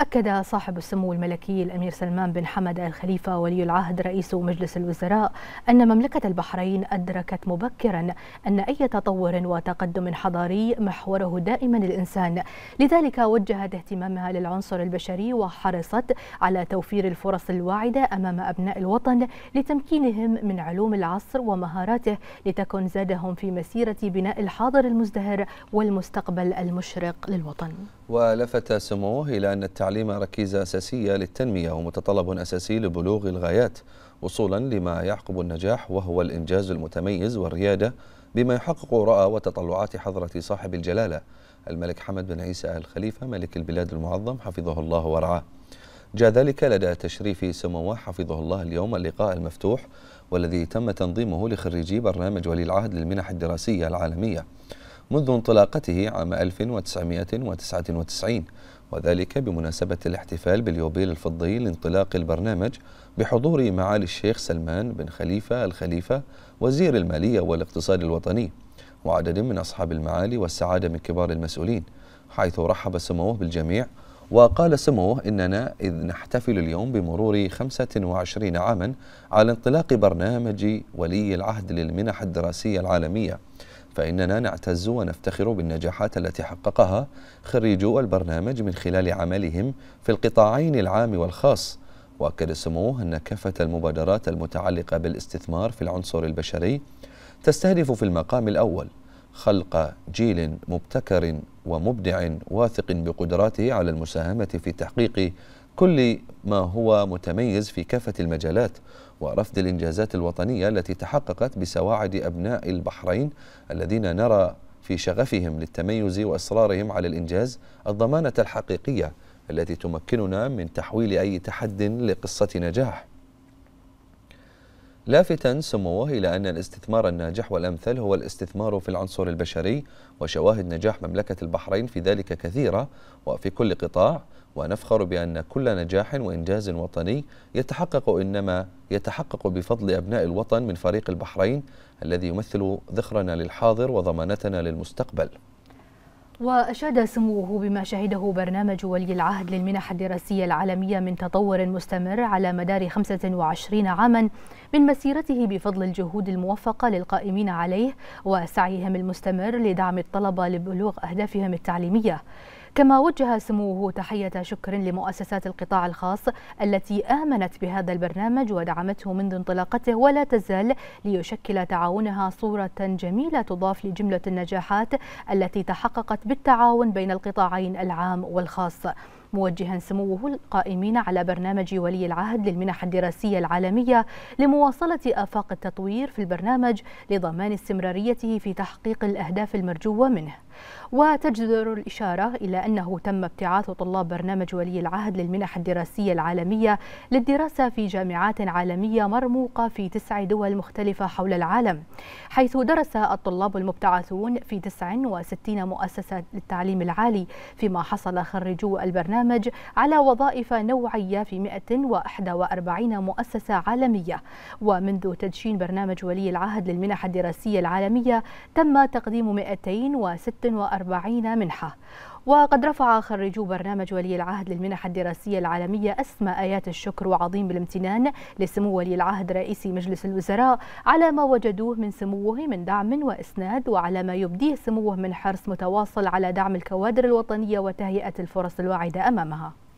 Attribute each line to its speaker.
Speaker 1: أكد صاحب السمو الملكي الأمير سلمان بن حمد الخليفة ولي العهد رئيس مجلس الوزراء أن مملكة البحرين أدركت مبكرا أن أي تطور وتقدم حضاري محوره دائما الإنسان لذلك وجهت اهتمامها للعنصر البشري وحرصت على توفير الفرص الواعدة أمام أبناء الوطن لتمكينهم من علوم العصر ومهاراته لتكن زادهم في مسيرة بناء الحاضر المزدهر والمستقبل المشرق للوطن
Speaker 2: ولفت سموه إلى أن التعليم ركيزة أساسية للتنمية ومتطلب أساسي لبلوغ الغايات وصولا لما يعقب النجاح وهو الإنجاز المتميز والريادة بما يحقق رأى وتطلعات حضرة صاحب الجلالة الملك حمد بن عيسى آل خليفة ملك البلاد المعظم حفظه الله ورعاه جاء ذلك لدى تشريف سموه حفظه الله اليوم اللقاء المفتوح والذي تم تنظيمه لخريجي برنامج ولي العهد للمنح الدراسية العالمية منذ انطلاقته عام 1999 وذلك بمناسبة الاحتفال باليوبيل الفضي لانطلاق البرنامج بحضور معالي الشيخ سلمان بن خليفة الخليفة وزير المالية والاقتصاد الوطني وعدد من أصحاب المعالي والسعادة من كبار المسؤولين حيث رحب سموه بالجميع وقال سموه إننا إذ نحتفل اليوم بمرور 25 عاما على انطلاق برنامج ولي العهد للمنح الدراسية العالمية فإننا نعتز ونفتخر بالنجاحات التي حققها خريجو البرنامج من خلال عملهم في القطاعين العام والخاص وأكد سموه أن كافة المبادرات المتعلقة بالاستثمار في العنصر البشري تستهدف في المقام الأول خلق جيل مبتكر ومبدع واثق بقدراته على المساهمة في تحقيق كل ما هو متميز في كافة المجالات ورفض الإنجازات الوطنية التي تحققت بسواعد أبناء البحرين الذين نرى في شغفهم للتميز وإصرارهم على الإنجاز الضمانة الحقيقية التي تمكننا من تحويل أي تحد لقصة نجاح لافتا سموه إلى أن الاستثمار الناجح والأمثل هو الاستثمار في العنصر البشري وشواهد نجاح مملكة البحرين في ذلك كثيرة وفي كل قطاع ونفخر بأن كل نجاح وإنجاز وطني يتحقق إنما يتحقق بفضل أبناء الوطن من فريق البحرين الذي يمثل ذخرنا للحاضر وضمانتنا للمستقبل
Speaker 1: وأشاد سموه بما شهده برنامج ولي العهد للمنح الدراسية العالمية من تطور مستمر على مدار 25 عاما من مسيرته بفضل الجهود الموفقة للقائمين عليه وسعيهم المستمر لدعم الطلبة لبلوغ أهدافهم التعليمية كما وجه سموه تحية شكر لمؤسسات القطاع الخاص التي آمنت بهذا البرنامج ودعمته منذ انطلاقته ولا تزال ليشكل تعاونها صورة جميلة تضاف لجملة النجاحات التي تحققت بالتعاون بين القطاعين العام والخاص موجها سموه القائمين على برنامج ولي العهد للمنح الدراسية العالمية لمواصلة آفاق التطوير في البرنامج لضمان استمراريته في تحقيق الأهداف المرجوة منه وتجدر الإشارة إلى أنه تم ابتعاث طلاب برنامج ولي العهد للمنح الدراسية العالمية للدراسة في جامعات عالمية مرموقة في تسع دول مختلفة حول العالم حيث درس الطلاب المبتعثون في 69 مؤسسة للتعليم العالي فيما حصل خريجو البرنامج على وظائف نوعية في 141 مؤسسة عالمية ومنذ تدشين برنامج ولي العهد للمنح الدراسية العالمية تم تقديم 206 146 منحة وقد رفع خريجو برنامج ولي العهد للمنح الدراسية العالمية أسمى آيات الشكر وعظيم الامتنان لسمو ولي العهد رئيس مجلس الوزراء على ما وجدوه من سموه من دعم وإسناد وعلى ما يبديه سموه من حرص متواصل على دعم الكوادر الوطنية وتهيئة الفرص الواعدة أمامها